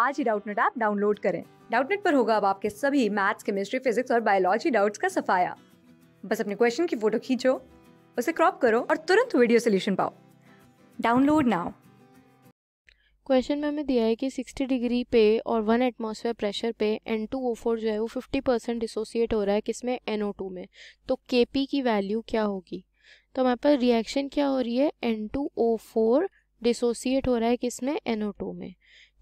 आज ही Doubtnut app download करें डाउटनेट पर होगा अब आपके सभी मैथ्स केमिस्ट्री फिजिक्स और बायोलॉजी डाउट्स का सफाया बस अपने क्वेश्चन की फोटो खींचो उसे क्रॉप करो और तुरंत वीडियो सोल्यूशन पाओ डाउनलोड नाउ क्वेश्चन में हमें दिया है कि 60 डिग्री पे और 1 एटमॉस्फेयर प्रेशर पे N2O4 जो है वो 50 परसेंट डिसोसिएट हो रहा है किसमें NO2 में तो Kp की वैल्यू क्या होगी तो हमारे पास रिएक्शन क्या हो रही है N2O4 डिसोसिएट हो रहा है किसमें NO2 में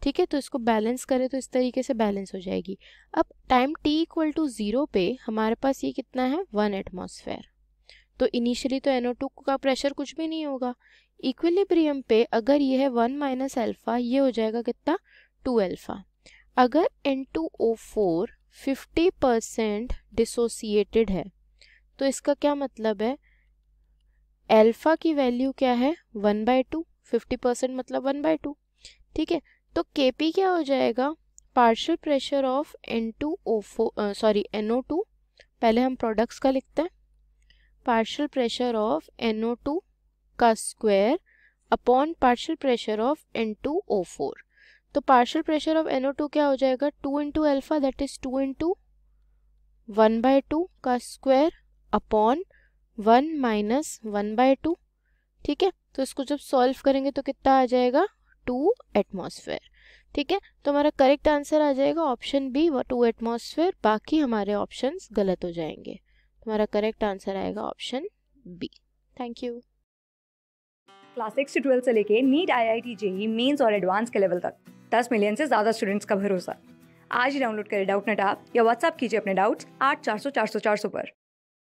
ठीक है तो इसको बैलेंस करें तो इस तरीके से बैलेंस हो जाएगी अब time T equal to zero पे हमारे पास ये कितना है वन एटमोसफेयर तो इनिशियली तो NO2 टू का प्रेशर कुछ भी नहीं होगा इक्विलिब्रियम पे अगर ये है वन माइनस एल्फ़ा ये हो जाएगा कितना टू एल्फ़ा अगर N two O four fifty percent dissociated है तो इसका क्या मतलब है एल्फ़ा की वैल्यू क्या है one by two fifty percent मतलब वन बाय टू ठीक है तो के पी क्या हो जाएगा partial pressure of N two O four sorry N O two पहले हम प्रोडक्ट्स का लिखते हैं partial pressure of N O two का square upon partial pressure of N two O four तो partial pressure of N O two क्या हो जाएगा two into alpha that is two into one by two का square upon one minus one by two ठीक है तो इसको जब सॉल्व करेंगे तो कितना आ जाएगा टू एटमोसफेयर ठीक है तो हमारा करेक्ट आंसर आ जाएगा ऑप्शन बी व टू एटमोसफेयर बाकी हमारे ऑप्शन गलत हो जाएंगे हमारा करेक्ट आंसर आएगा option B thank you class six से ट्वेल्थ से लेके NEET I I T JEE mains और एडवांस के लेवल तक दस मिलियन से ज़्यादा स्टूडेंट्स का भरोसा आज ही डाउनलोड करें डाउट नेट आप या व्हाट्सअप कीजिए अपने डाउट्स आठ चार सौ चार सौ चार सौ पर